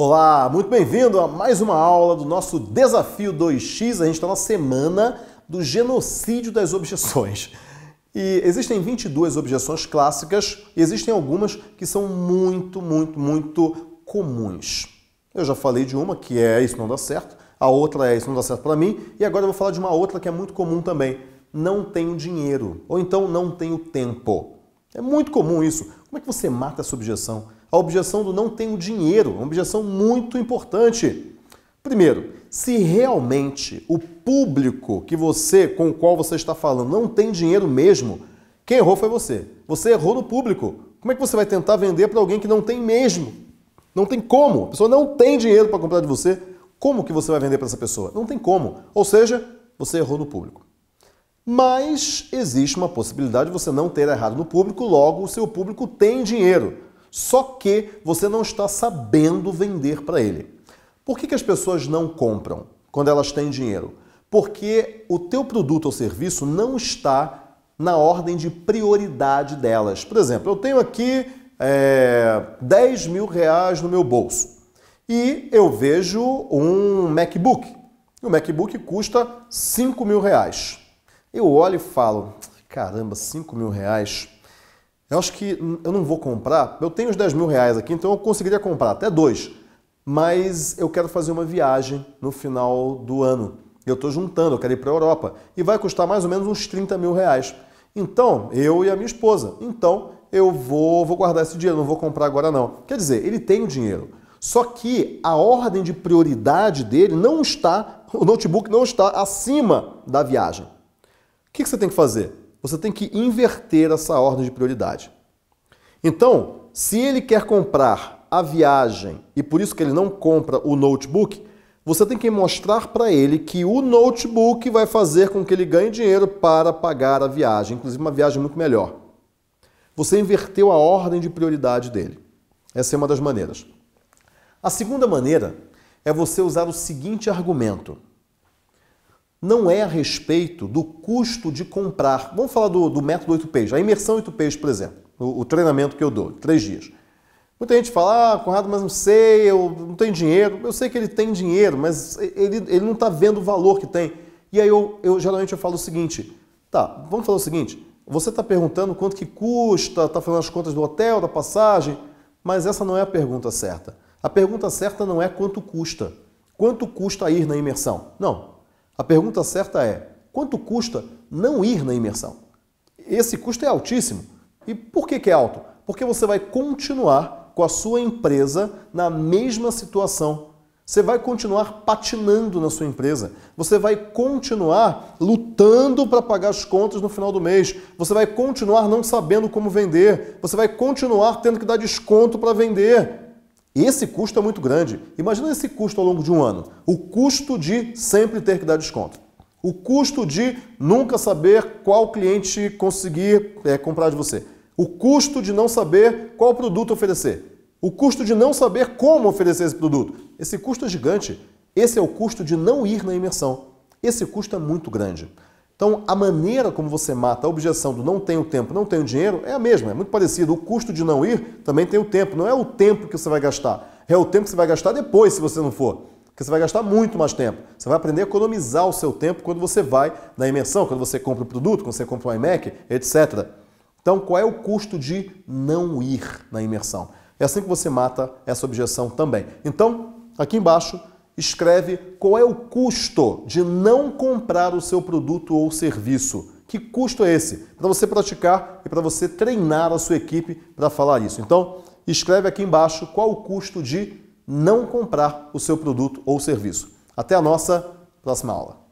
Olá, muito bem-vindo a mais uma aula do nosso Desafio 2x. A gente está na semana do genocídio das objeções. E existem 22 objeções clássicas e existem algumas que são muito, muito, muito comuns. Eu já falei de uma que é isso não dá certo, a outra é isso não dá certo para mim, e agora eu vou falar de uma outra que é muito comum também. Não tenho dinheiro, ou então não tenho tempo. É muito comum isso. Como é que você mata essa objeção? A objeção do não tenho dinheiro, uma objeção muito importante. Primeiro, se realmente o público que você, com o qual você está falando, não tem dinheiro mesmo, quem errou foi você. Você errou no público. Como é que você vai tentar vender para alguém que não tem mesmo? Não tem como. A pessoa não tem dinheiro para comprar de você. Como que você vai vender para essa pessoa? Não tem como. Ou seja, você errou no público. Mas existe uma possibilidade de você não ter errado no público, logo o seu público tem dinheiro, só que você não está sabendo vender para ele. Por que, que as pessoas não compram quando elas têm dinheiro? Porque o teu produto ou serviço não está na ordem de prioridade delas. Por exemplo, eu tenho aqui é, 10 mil reais no meu bolso e eu vejo um MacBook. O MacBook custa 5 mil reais. Eu olho e falo, caramba, 5 mil reais. Eu acho que eu não vou comprar. Eu tenho os 10 mil reais aqui, então eu conseguiria comprar até dois. Mas eu quero fazer uma viagem no final do ano. Eu estou juntando, eu quero ir para a Europa. E vai custar mais ou menos uns 30 mil reais. Então, eu e a minha esposa. Então, eu vou, vou guardar esse dinheiro, não vou comprar agora não. Quer dizer, ele tem o dinheiro. Só que a ordem de prioridade dele não está, o notebook não está acima da viagem. O que você tem que fazer? Você tem que inverter essa ordem de prioridade. Então, se ele quer comprar a viagem e por isso que ele não compra o notebook, você tem que mostrar para ele que o notebook vai fazer com que ele ganhe dinheiro para pagar a viagem, inclusive uma viagem muito melhor. Você inverteu a ordem de prioridade dele. Essa é uma das maneiras. A segunda maneira é você usar o seguinte argumento: não é a respeito do custo de comprar. Vamos falar do, do método 8Ps, a imersão 8Ps, por exemplo, o, o, treinamento que eu dou, três dias. Muita gente fala, ah, Conrado, mas não sei, eu não tenho dinheiro. Eu sei que ele tem dinheiro, mas ele, ele não está vendo o valor que tem. E aí eu, eu geralmente eu falo o seguinte, tá, vamos falar o seguinte, você está perguntando quanto que custa, está falando as contas do hotel, da passagem, mas essa não é a pergunta certa. A pergunta certa não é quanto custa. Quanto custa ir na imersão? Não, a pergunta certa é: quanto custa não ir na imersão? Esse custo é altíssimo. E por que, é alto? Porque você vai continuar com a sua empresa na mesma situação. Você vai continuar patinando na sua empresa. Você vai continuar lutando para pagar as contas no final do mês. Você vai continuar não sabendo como vender. Você vai continuar tendo que dar desconto para vender. Esse custo é muito grande. Imagina esse custo ao longo de um ano. O custo de sempre ter que dar desconto. O custo de nunca saber qual cliente conseguir é, comprar de você. O custo de não saber qual produto oferecer. O custo de não saber como oferecer esse produto. Esse custo é gigante. Esse é o custo de não ir na imersão. Esse custo é muito grande. Então, a maneira como você mata a objeção do não tenho tempo, não tenho dinheiro é a mesma, é muito parecido. O custo de não ir também tem o tempo, não é o tempo que você vai gastar, é o tempo que você vai gastar depois se você não for, porque você vai gastar muito mais tempo. Você vai aprender a economizar o seu tempo quando você vai na imersão, quando você compra o produto, quando você compra o iMac, etc. Então, qual é o custo de não ir na imersão? É assim que você mata essa objeção também. Então, aqui embaixo escreve qual é o custo de não comprar o seu produto ou serviço. Que custo é esse? Para você praticar e para você treinar a sua equipe para falar isso. Então, escreve aqui embaixo qual o custo de não comprar o seu produto ou serviço. Até a nossa próxima aula.